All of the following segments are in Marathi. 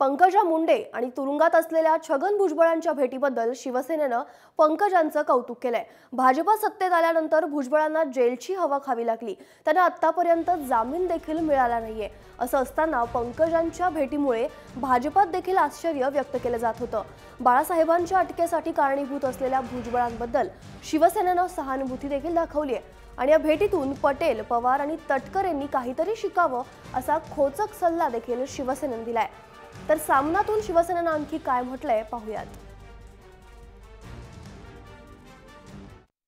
पंकजा मुंडे आणि तुरुंगात असलेल्या छगन भुजबळांच्या भेटीबद्दल शिवसेनेनं पंकजांचं कौतुक केलंय भाजपा सत्तेत आल्यानंतर भुजबळांना जेलची हवा खावी लागली त्यांना आतापर्यंत जामीन देखील मिळाला नाहीये असं असताना पंकजांच्या भेटीमुळे भाजपात देखील आश्चर्य व्यक्त केलं जात होतं बाळासाहेबांच्या अटकेसाठी कारणीभूत असलेल्या भुजबळांबद्दल शिवसेनेनं सहानुभूती देखील दाखवली आहे आणि या भेटीतून पटेल पवार आणि तटकरेंनी काहीतरी शिकावं असा खोचक सल्ला देखील शिवसेनेनं दिलाय तर सामनातून शिवसेनेनं आणखी काय म्हटलंय पाहूयात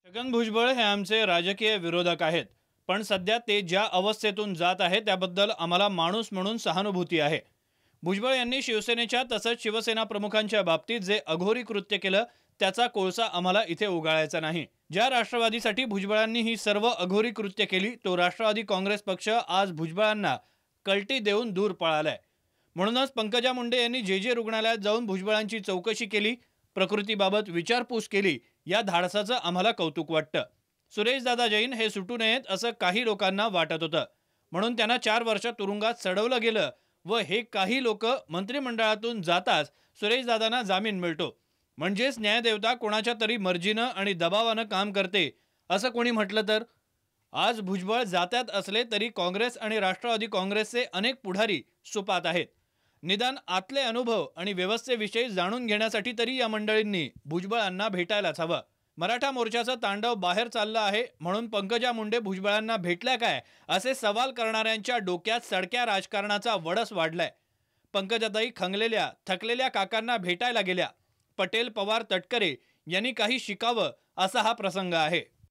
छगन भुजबळ हे आमचे राजकीय विरोधक आहेत पण सध्या ते ज्या अवस्थेतून जात आहे त्याबद्दल आम्हाला माणूस म्हणून सहानुभूती आहे भुजबळ यांनी शिवसेनेच्या तसंच शिवसेना प्रमुखांच्या बाबतीत जे अघोरी कृत्य केलं त्याचा कोळसा आम्हाला इथे उगाळायचा नाही ज्या राष्ट्रवादीसाठी भुजबळांनी ही सर्व अघोरी कृत्य केली तो राष्ट्रवादी काँग्रेस पक्ष आज भुजबळांना कलटी देऊन दूर पळालाय म्हणूनच पंकजा मुंडे यांनी जे जे रुग्णालयात जाऊन भुजबळांची चौकशी केली प्रकृतीबाबत विचारपूस केली या धाडसाचं आम्हाला कौतुक वाटतं सुरेशदादा जैन हे सुटू नयेत असं काही लोकांना वाटत होतं म्हणून त्यांना चार वर्ष तुरुंगात सडवलं गेलं व हे काही लोक मंत्रिमंडळातून जाताच सुरेशदादांना जामीन मिळतो म्हणजेच न्यायदेवता कोणाच्या तरी मर्जीनं आणि दबावानं काम करते असं कोणी म्हटलं तर आज भुजबळ जात्यात असले तरी काँग्रेस आणि राष्ट्रवादी काँग्रेसचे अनेक पुढारी सुपात आहेत निदान आतले अनुभव आणि व्यवस्थेविषयी जाणून घेण्यासाठी तरी या मंडळींनी भुजबळांना भेटायलाच हवं मराठा मोर्चाचं तांडव बाहेर चाललं आहे म्हणून पंकजा मुंडे भुजबळांना भेटल्या काय असे सवाल करणाऱ्यांच्या डोक्यात सडक्या राजकारणाचा वडस वाढलाय पंकजाताई खंगलेल्या थकलेल्या काकांना भेटायला गेल्या पटेल पवार तटकरे यांनी काही शिकावं असा हा प्रसंग आहे